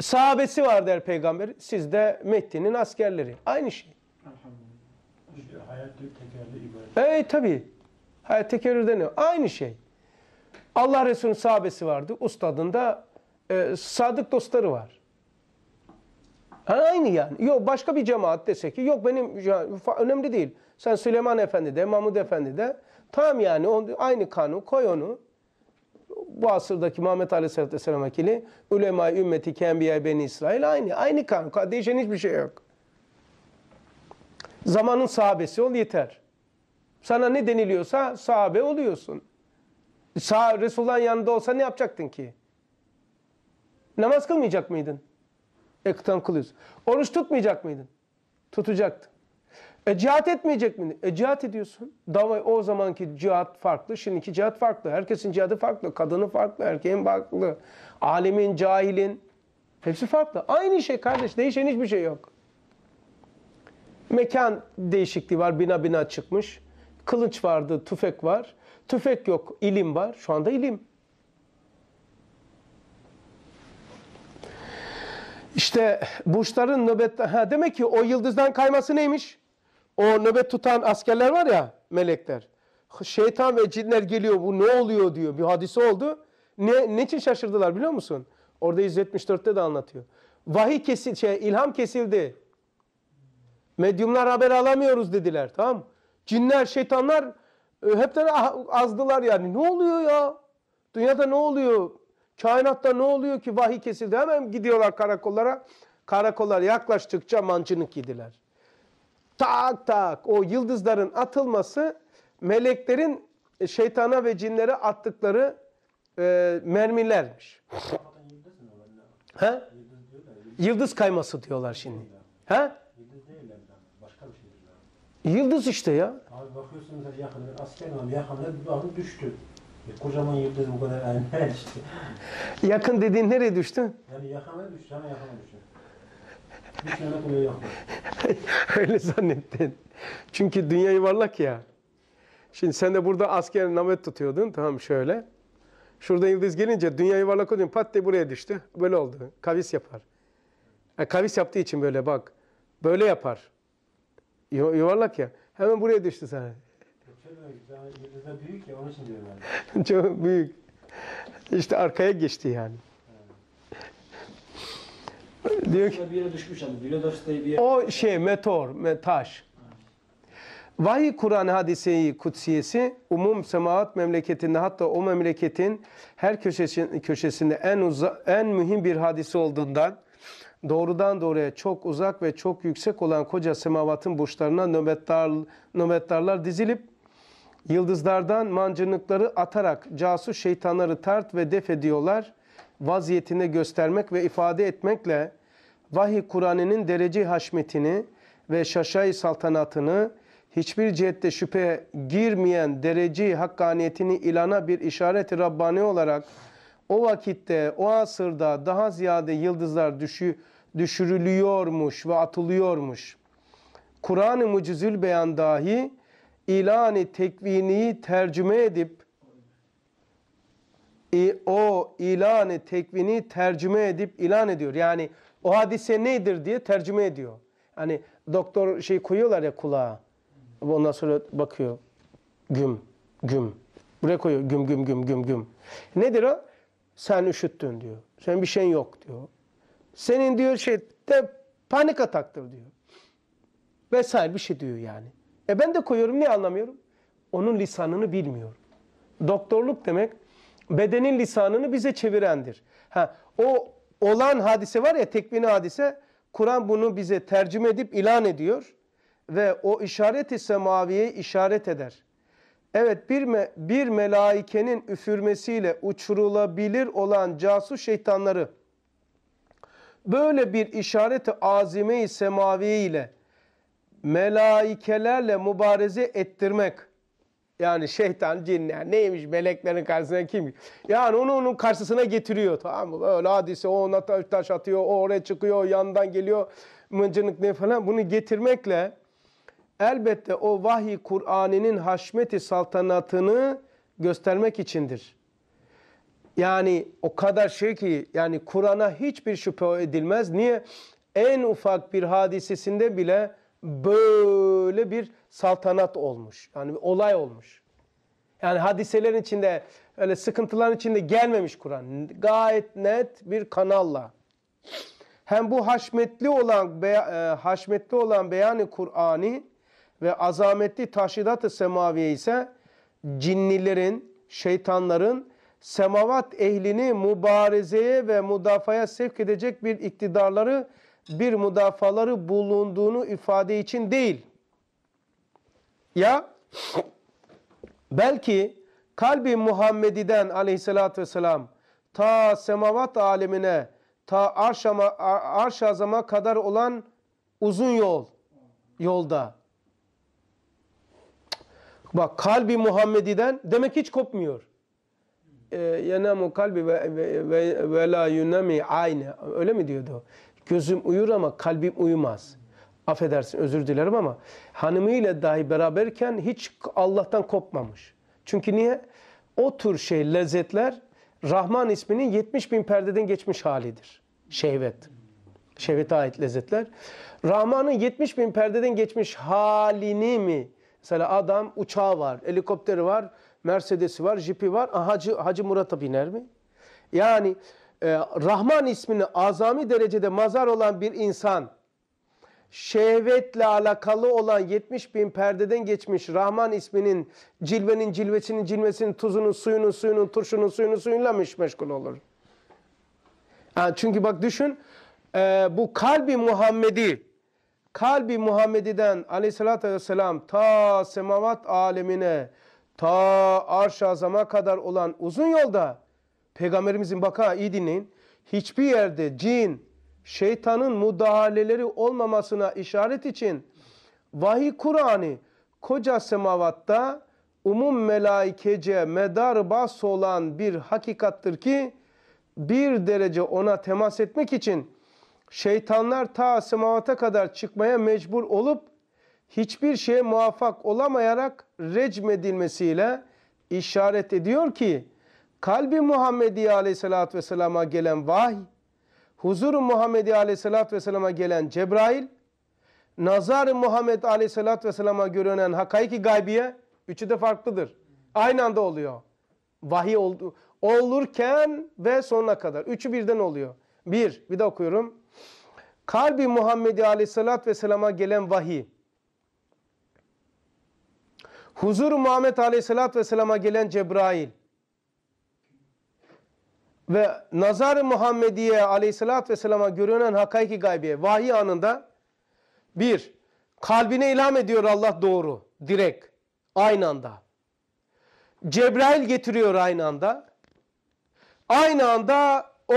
Sahabesi var der peygamber. Siz de mettinin askerleri. Aynı şey. Ey tabi, Hayat e, tekerrür deniyor. Aynı şey. Allah Resulü'nün sahabesi vardı. Ustadında e, sadık dostları var. Aynı yani. Yok başka bir cemaat dese ki yok benim önemli değil. Sen Süleyman Efendi'de, Mahmud Efendi'de tam yani on, aynı kanun koy onu. Bu asırdaki Muhammed Aleyhisselatü Vesselam akili ulema ümmeti kenbiya beni İsrail aynı. Aynı kanun. Değişen hiçbir şey yok. Zamanın sahabesi ol yeter. Sana ne deniliyorsa sahabe oluyorsun. Sağ, Resulullah'ın yanında olsa ne yapacaktın ki? Namaz kılmayacak mıydın? ektam kılıyorsun. Oruç tutmayacak mıydın? Tutacaktın. E cihat etmeyecek miydin? E cihat ediyorsun. Dava o zamanki cihat farklı, şimdiki cihat farklı. Herkesin cihadı farklı. Kadının farklı, erkeğin farklı. Alimin, cahilin. Hepsi farklı. Aynı şey kardeş. Değişen hiçbir şey yok. Mekan değişikliği var. Bina bina çıkmış. Kılıç vardı, tüfek var. Tüfek yok, ilim var. Şu anda ilim. İşte burçların nöbet... Ha, demek ki o yıldızdan kayması neymiş? O nöbet tutan askerler var ya melekler. Şeytan ve cinler geliyor bu ne oluyor diyor. Bir hadise oldu. Ne, ne için şaşırdılar biliyor musun? Orada 174'te de anlatıyor. Vahiy kesildi, şey, ilham kesildi. Medyumlar haber alamıyoruz dediler tamam mı? Cinler, şeytanlar e, hepten ah, azdılar yani. Ne oluyor ya? Dünyada ne oluyor? Kainatta ne oluyor ki vahiy kesildi? Hemen gidiyorlar karakollara. Karakollar yaklaştıkça mancınık yediler. Tak tak o yıldızların atılması meleklerin e, şeytana ve cinlere attıkları e, mermilermiş. He? Yıldız kayması diyorlar şimdi. He? Yıldız işte ya. Abi bakıyorsunuz yakında asker var yakında bir düştü. E, kocaman yıldız bu kadar yani <laughs> Yakın dediğin nereye düştü? Yani yakana düştü, hemen yakana düştü. Düşmene kadar <laughs> Öyle zannettin. Çünkü dünya yuvarlak ya. Şimdi sen de burada asker namet tutuyordun. Tamam şöyle. Şurada yıldız gelince dünya yuvarlak olunca pat diye buraya düştü. Böyle oldu. Kavis yapar. Yani e, kavis yaptığı için böyle bak. Böyle yapar. Yuvarlak ya. Hemen buraya düştü sana büyük ya onun için diyorum <laughs> Çok büyük. İşte arkaya geçti yani. Diyor ki, bir yere düşmüş bir yere... O şey meteor, taş. Vahiy Kur'an hadisi kutsiyesi umum semaat memleketinde hatta o memleketin her köşesinde en uza, en mühim bir hadisi olduğundan doğrudan doğruya çok uzak ve çok yüksek olan koca semavatın burçlarına nöbetdar, nöbetdarlar dizilip Yıldızlardan mancınıkları atarak casus şeytanları tart ve def ediyorlar. Vaziyetine göstermek ve ifade etmekle vahiy Kur'an'ının derece haşmetini ve şaşay saltanatını hiçbir cihette şüphe girmeyen derece hakkaniyetini ilana bir işaret-i Rabbani olarak o vakitte, o asırda daha ziyade yıldızlar düşü, düşürülüyormuş ve atılıyormuş. Kur'an-ı Mucizül Beyan dahi ilani tekvini tercüme edip o ilanı tekvini tercüme edip ilan ediyor. Yani o hadise nedir diye tercüme ediyor. Hani doktor şey koyuyorlar ya kulağa. Ondan sonra bakıyor. Güm, güm. Buraya koyuyor. Güm, güm, güm, güm, güm. Nedir o? Sen üşüttün diyor. Sen bir şeyin yok diyor. Senin diyor şey de panik ataktır diyor. Vesaire bir şey diyor yani. E ben de koyuyorum niye anlamıyorum? Onun lisanını bilmiyor. Doktorluk demek bedenin lisanını bize çevirendir. Ha, o olan hadise var ya tekvini hadise Kur'an bunu bize tercüme edip ilan ediyor ve o işaret ise maviye işaret eder. Evet bir, me bir melaikenin üfürmesiyle uçurulabilir olan casus şeytanları böyle bir işareti azime-i semaviye ile melaikelerle mübareze ettirmek. Yani şeytan, cin yani neymiş meleklerin karşısına kim? Yani onu onun karşısına getiriyor tamam mı? Öyle hadise o ona taş atıyor, o oraya çıkıyor, o yandan geliyor mıncınık ne falan bunu getirmekle elbette o vahiy Kur'an'ının haşmeti saltanatını göstermek içindir. Yani o kadar şey ki yani Kur'an'a hiçbir şüphe edilmez. Niye? En ufak bir hadisesinde bile böyle bir saltanat olmuş. Yani bir olay olmuş. Yani hadiselerin içinde, öyle sıkıntıların içinde gelmemiş Kur'an. Gayet net bir kanalla. Hem bu haşmetli olan be, e, haşmetli olan beyanı Kur'an'ı ve azametli taşidat-ı semaviye ise cinnilerin, şeytanların semavat ehlini mübarezeye ve mudafaya sevk edecek bir iktidarları bir müdafaları bulunduğunu ifade için değil. Ya belki kalbi Muhammedi'den aleyhissalatü vesselam ta semavat alemine ta arşama, arş azama kadar olan uzun yol yolda. Bak kalbi Muhammedi'den demek hiç kopmuyor. Ee, Yenamu kalbi ve, ve, la yunami aynı. Öyle mi diyordu? Gözüm uyur ama kalbim uyumaz. Affedersin özür dilerim ama hanımıyla dahi beraberken hiç Allah'tan kopmamış. Çünkü niye? O tür şey lezzetler Rahman isminin 70 bin perdeden geçmiş halidir. Şehvet. Şehvete ait lezzetler. Rahman'ın 70 bin perdeden geçmiş halini mi? Mesela adam uçağı var, helikopteri var, Mercedes'i var, jipi var. Hacı, Hacı Murat'a biner mi? Yani ee, Rahman ismini azami derecede mazar olan bir insan şehvetle alakalı olan 70 bin perdeden geçmiş Rahman isminin cilvenin cilvesinin cilvesinin tuzunun suyunun suyunun turşunun suyunun suyunla meşgul olur? Yani çünkü bak düşün e, bu kalbi Muhammedi kalbi Muhammedi'den aleyhissalatü vesselam ta semavat alemine ta arş azama kadar olan uzun yolda Peygamberimizin baka iyi dinleyin. Hiçbir yerde cin, şeytanın müdahaleleri olmamasına işaret için vahiy Kur'an'ı koca semavatta umum melaikece medar bas olan bir hakikattır ki bir derece ona temas etmek için şeytanlar ta semavata kadar çıkmaya mecbur olup hiçbir şeye muvaffak olamayarak recm işaret ediyor ki kalbi Muhammediye aleyhissalatü vesselama gelen vahiy, huzuru Muhammediye aleyhissalatü vesselama gelen Cebrail, nazar Muhammed aleyhissalatü vesselama görünen hakaiki gaybiye, üçü de farklıdır. Aynı anda oluyor. Vahiy oldu, olurken ve sonuna kadar. Üçü birden oluyor. Bir, bir de okuyorum. Kalbi Muhammedi aleyhissalatü vesselama gelen vahiy. Huzur Muhammed aleyhissalatü vesselama gelen Cebrail ve nazar-ı Muhammediye aleyhissalatü vesselama görünen hakaiki gaybiye vahiy anında bir, kalbine ilham ediyor Allah doğru, direkt, aynı anda. Cebrail getiriyor aynı anda. Aynı anda o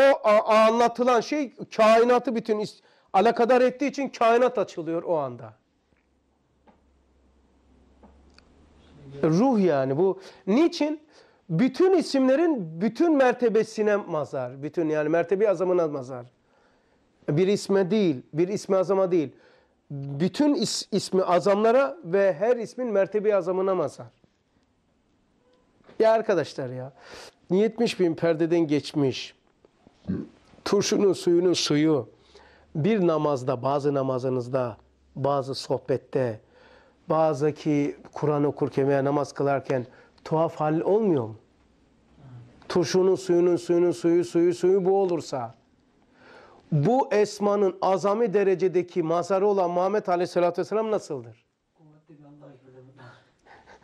anlatılan şey kainatı bütün alakadar ettiği için kainat açılıyor o anda. Ruh yani bu. Niçin? bütün isimlerin bütün mertebesine mazar. Bütün yani mertebe azamına mazar. Bir isme değil, bir ismi azama değil. Bütün is, ismi azamlara ve her ismin mertebe azamına mazar. Ya arkadaşlar ya, 70 bin perdeden geçmiş, turşunun suyunun suyu, bir namazda, bazı namazınızda, bazı sohbette, bazı ki Kur'an okurken veya namaz kılarken tuhaf hal olmuyor mu? Turşunun suyunun suyunun suyu suyu suyu bu olursa bu esmanın azami derecedeki mazarı olan Muhammed Aleyhisselatü Vesselam nasıldır?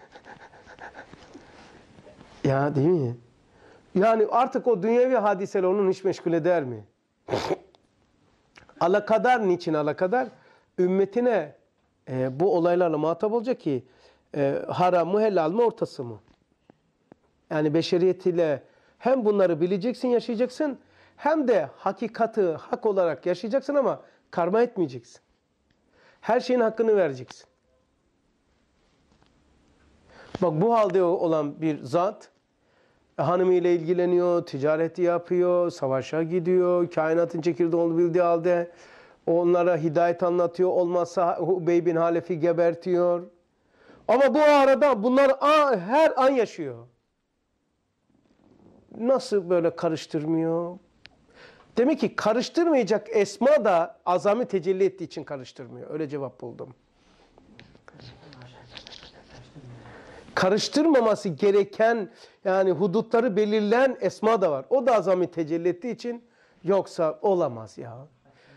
<laughs> ya değil mi? Yani artık o dünyevi hadisel onun hiç meşgul eder mi? alakadar niçin alakadar? Ümmetine e, bu olaylarla muhatap olacak ki e, haram mı helal mı ortası mı? Yani beşeriyetiyle hem bunları bileceksin, yaşayacaksın hem de hakikatı hak olarak yaşayacaksın ama karma etmeyeceksin. Her şeyin hakkını vereceksin. Bak bu halde olan bir zat e, hanımıyla ilgileniyor, ticareti yapıyor, savaşa gidiyor, kainatın çekirdeğini bildiği halde onlara hidayet anlatıyor. Olmazsa Hubey Halef'i gebertiyor. Ama bu arada bunlar her an yaşıyor nasıl böyle karıştırmıyor? Demek ki karıştırmayacak esma da azami tecelli ettiği için karıştırmıyor. Öyle cevap buldum. Karıştırmaması gereken yani hudutları belirleyen esma da var. O da azami tecelli ettiği için yoksa olamaz ya.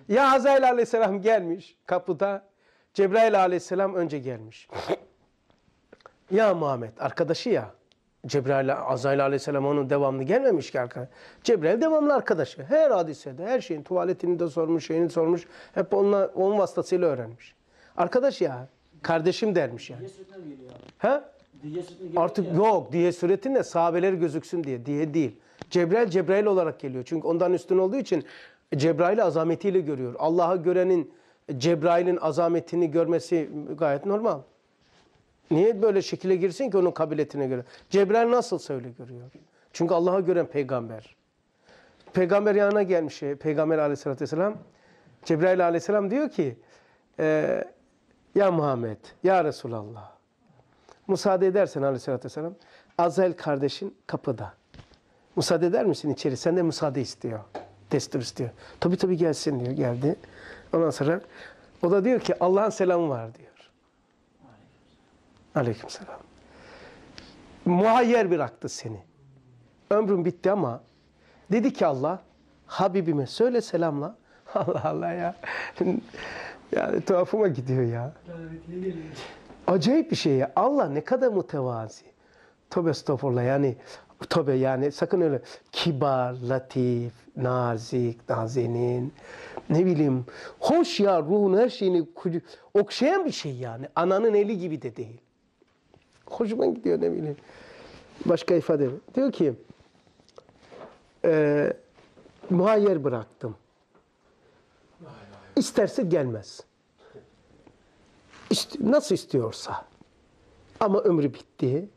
Ya Hazreti Aleyhisselam gelmiş kapıda. Cebrail Aleyhisselam önce gelmiş. ya Muhammed arkadaşı ya. Cebrail, Azrail aleyhisselam onun devamlı gelmemiş ki arkadaş. Cebrail devamlı arkadaşı. Her hadisede, her şeyin tuvaletini de sormuş, şeyini sormuş. Hep onunla, onun vasıtasıyla öğrenmiş. Arkadaş ya, kardeşim dermiş yani. Ha? Artık ya. yok diye suretinle sahabeleri gözüksün diye. Diye değil. Cebrail Cebrail olarak geliyor. Çünkü ondan üstün olduğu için Cebrail'i azametiyle görüyor. Allah'ı görenin Cebrail'in azametini görmesi gayet normal. Niye böyle şekile girsin ki onun kabiletine göre? Cebrail nasıl öyle görüyor? Çünkü Allah'a gören peygamber. Peygamber yanına gelmiş e, peygamber aleyhissalatü vesselam. Cebrail aleyhisselam diyor ki e, Ya Muhammed, Ya Resulallah müsaade edersen aleyhissalatü vesselam Azel kardeşin kapıda. Müsaade eder misin içeri? Sen de müsaade istiyor. Destur istiyor. Tabii tabii gelsin diyor. Geldi. Ondan sonra o da diyor ki Allah'ın selamı var diyor. Aleykümselam. Muhayyer bıraktı seni. Ömrün bitti ama dedi ki Allah Habibime söyle selamla. <laughs> Allah Allah ya. <laughs> yani tuhafıma gidiyor ya. Acayip bir şey ya. Allah ne kadar mütevazi. Tövbe estağfurullah yani Tabi yani sakın öyle kibar, latif, nazik, nazenin, ne bileyim hoş ya ruhun her şeyini okşayan bir şey yani. Ananın eli gibi de değil hoşuma gidiyor ne bileyim. Başka ifade. Diyor ki e, muhayyer bıraktım. İsterse gelmez. İşte, nasıl istiyorsa. Ama ömrü bitti.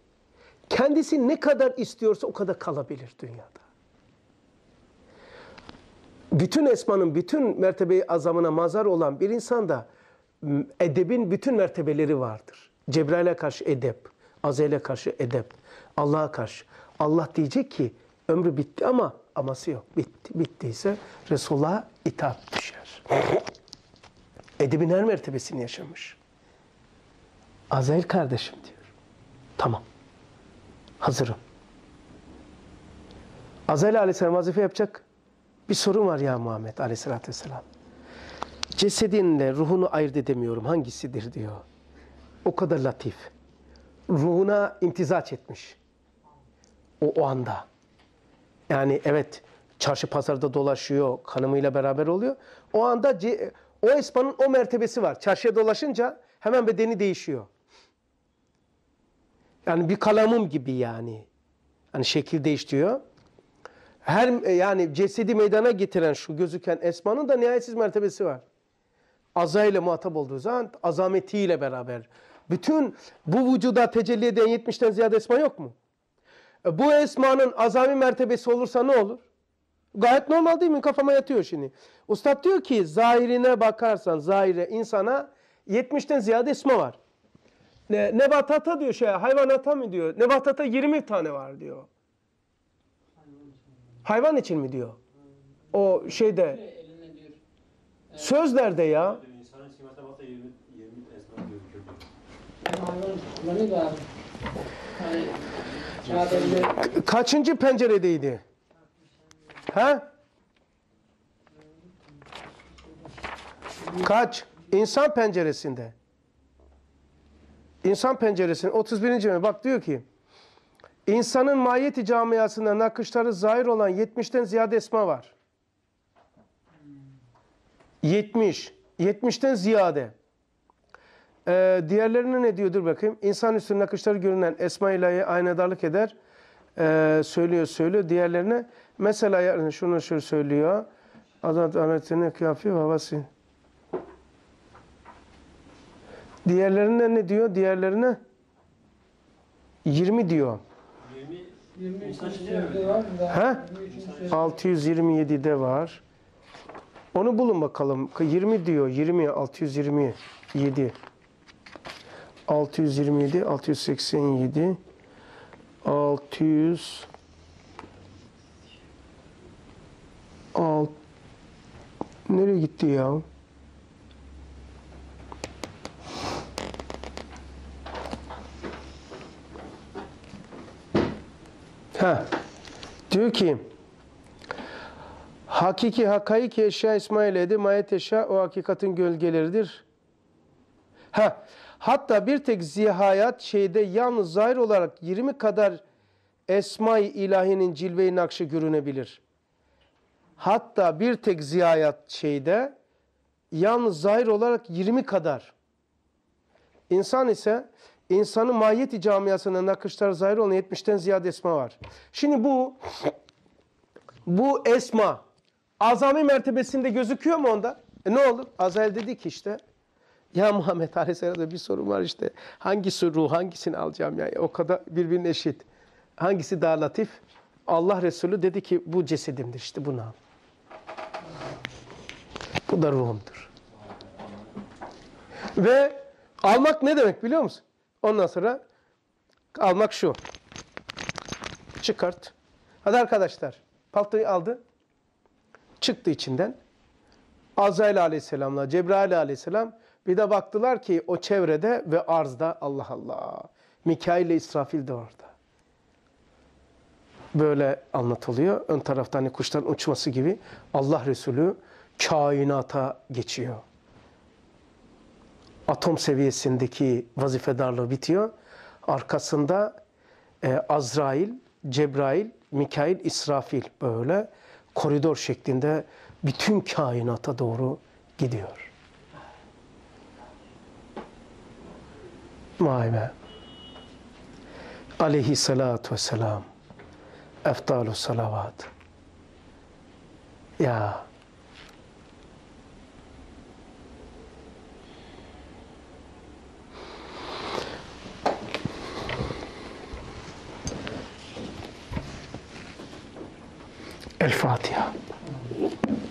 Kendisi ne kadar istiyorsa o kadar kalabilir dünyada. Bütün esmanın bütün mertebeyi azamına mazar olan bir insanda edebin bütün mertebeleri vardır. Cebrail'e karşı edep. Azele karşı edep. Allah'a karşı. Allah diyecek ki ömrü bitti ama aması yok. Bitti, bittiyse Resulullah'a itaat düşer. Edebin her mertebesini yaşamış. Azel kardeşim diyor. Tamam. Hazırım. Azel aleyhisselam vazife yapacak. Bir sorun var ya Muhammed aleyhissalatü vesselam. Cesedinle ruhunu ayırt edemiyorum hangisidir diyor. O kadar latif ruhuna imtizaç etmiş. O, o anda. Yani evet çarşı pazarda dolaşıyor, kanımıyla beraber oluyor. O anda o esmanın o mertebesi var. Çarşıya dolaşınca hemen bedeni değişiyor. Yani bir kalamım gibi yani. Hani şekil değiştiriyor. Her yani cesedi meydana getiren şu gözüken esmanın da nihayetsiz mertebesi var. Azayla muhatap olduğu zaman azametiyle beraber bütün bu vücuda tecelli eden 70'ten ziyade esma yok mu? E, bu esmanın azami mertebesi olursa ne olur? Gayet normal değil mi? Kafama yatıyor şimdi. Ustad diyor ki zahirine bakarsan zahire insana 70'ten ziyade esma var. Ne, nebatata diyor şey hayvanata mı diyor? Nebatata 20 tane var diyor. Hayvan için mi diyor? O şeyde e, sözlerde ya. Kaçıncı penceredeydi? Ha? Kaç? İnsan penceresinde. İnsan penceresinde. 31. mi? Bak diyor ki insanın mahiyeti camiasında nakışları zahir olan 70'ten ziyade esma var. 70. 70'ten ziyade. Ee, diğerlerine ne diyor? bakayım. İnsan üstü nakışları görünen Esma ilahi aynadarlık eder. Ee, söylüyor söylüyor. Diğerlerine mesela yani şunu şöyle söylüyor. Adat anetine kıyafet babası. Diğerlerine ne diyor? Diğerlerine 20 diyor. 20, 23'de var. Ha? 627'de var. Onu bulun bakalım. 20 diyor. 20 627. 627, 687, 600, 6, nereye gitti ya? Ha. Diyor ki Hakiki hakaiki eşya İsmail edi mayet eşya o hakikatin gölgeleridir. Ha Hatta bir tek zihayat şeyde yalnız zahir olarak 20 kadar Esma-i İlahi'nin cilve-i nakşı görünebilir. Hatta bir tek zihayat şeyde yalnız zahir olarak 20 kadar. İnsan ise insanı mahiyeti camiasına nakışlar zahir olan 70'ten ziyade esma var. Şimdi bu bu esma azami mertebesinde gözüküyor mu onda? E ne olur? Azel dedi ki işte ya Muhammed Aleyhisselam'da bir sorun var işte. Hangisi ruh, hangisini alacağım yani? O kadar birbirine eşit. Hangisi daha latif? Allah Resulü dedi ki bu cesedimdir işte bunu al. Bu da ruhumdur. Ve almak ne demek biliyor musun? Ondan sonra almak şu. Çıkart. Hadi arkadaşlar. Paltoyu aldı. Çıktı içinden. Azrail aleyhisselamla Cebrail aleyhisselam bir de baktılar ki o çevrede ve arzda Allah Allah. Mikail ile İsrafil de orada. Böyle anlatılıyor. Ön taraftan hani kuşların uçması gibi Allah Resulü kainata geçiyor. Atom seviyesindeki vazifedarlığı bitiyor. Arkasında e, Azrail, Cebrail, Mikail, İsrafil böyle koridor şeklinde bütün kainata doğru gidiyor. نائمة عليه الصلاة والسلام أفضل الصلوات يا الفاتحة